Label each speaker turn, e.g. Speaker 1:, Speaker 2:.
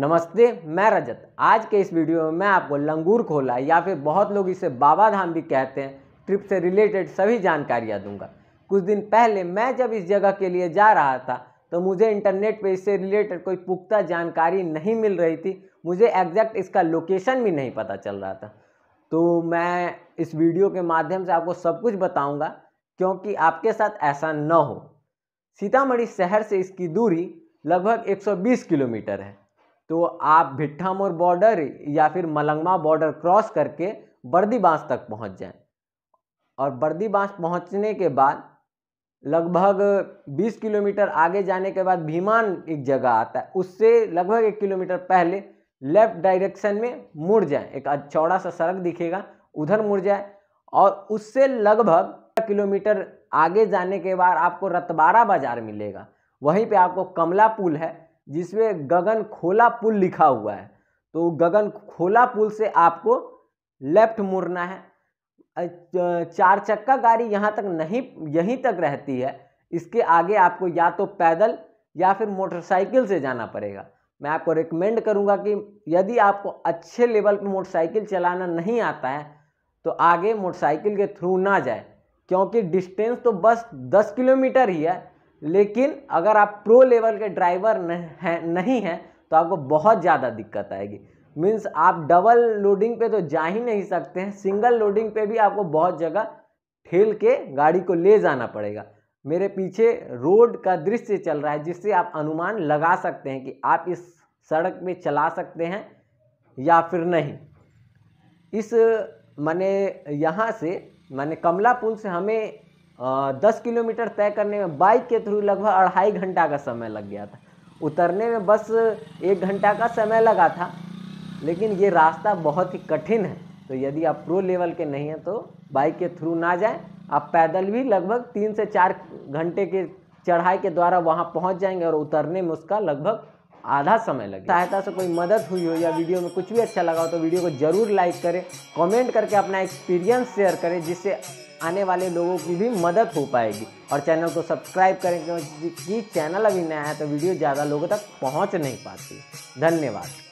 Speaker 1: नमस्ते मैं रजत आज के इस वीडियो में मैं आपको लंगूर खोला या फिर बहुत लोग इसे बाबा धाम भी कहते हैं ट्रिप से रिलेटेड सभी जानकारियाँ दूंगा कुछ दिन पहले मैं जब इस जगह के लिए जा रहा था तो मुझे इंटरनेट पे इससे रिलेटेड कोई पुख्ता जानकारी नहीं मिल रही थी मुझे एग्जैक्ट इसका लोकेशन भी नहीं पता चल रहा था तो मैं इस वीडियो के माध्यम से आपको सब कुछ बताऊँगा क्योंकि आपके साथ ऐसा न हो सीतामढ़ी शहर से इसकी दूरी लगभग एक किलोमीटर है तो आप भिट्ठामोर बॉर्डर या फिर मलंगमा बॉर्डर क्रॉस करके बर्दी बांस तक पहुंच जाएं और बर्दी बांस पहुंचने के बाद लगभग 20 किलोमीटर आगे जाने के बाद भीमान एक जगह आता है उससे लगभग एक किलोमीटर पहले लेफ्ट डायरेक्शन में मुड़ जाए एक चौड़ा सा सड़क दिखेगा उधर मुड़ जाए और उससे लगभग किलोमीटर आगे जाने के बाद आपको रतबारा बाज़ार मिलेगा वहीं पे आपको कमला पुल है जिसमें गगन खोला पुल लिखा हुआ है तो गगन खोला पुल से आपको लेफ्ट मुड़ना है चार चक्का गाड़ी यहाँ तक नहीं यहीं तक रहती है इसके आगे आपको या तो पैदल या फिर मोटरसाइकिल से जाना पड़ेगा मैं आपको रिकमेंड करूँगा कि यदि आपको अच्छे लेवल पर मोटरसाइकिल चलाना नहीं आता है तो आगे मोटरसाइकिल के थ्रू ना जाए क्योंकि डिस्टेंस तो बस दस किलोमीटर ही है लेकिन अगर आप प्रो लेवल के ड्राइवर हैं नहीं हैं तो आपको बहुत ज़्यादा दिक्कत आएगी मीन्स आप डबल लोडिंग पे तो जा ही नहीं सकते हैं सिंगल लोडिंग पे भी आपको बहुत जगह ठेल के गाड़ी को ले जाना पड़ेगा मेरे पीछे रोड का दृश्य चल रहा है जिससे आप अनुमान लगा सकते हैं कि आप इस सड़क में चला सकते हैं या फिर नहीं इस मैंने यहाँ से मैंने कमला पुल से हमें दस किलोमीटर तय करने में बाइक के थ्रू लगभग अढ़ाई घंटा का समय लग गया था उतरने में बस एक घंटा का समय लगा था लेकिन ये रास्ता बहुत ही कठिन है तो यदि आप प्रो लेवल के नहीं हैं तो बाइक के थ्रू ना जाएं आप पैदल भी लगभग तीन से चार घंटे के चढ़ाई के द्वारा वहाँ पहुँच जाएंगे और उतरने में उसका लगभग आधा समय लगे सहायता से कोई मदद हुई हो या वीडियो में कुछ भी अच्छा लगा हो तो वीडियो को ज़रूर लाइक करें कमेंट करके अपना एक्सपीरियंस शेयर करें जिससे आने वाले लोगों की भी मदद हो पाएगी और चैनल को सब्सक्राइब करें क्योंकि चैनल अभी नया है तो वीडियो ज़्यादा लोगों तक पहुँच नहीं पाती धन्यवाद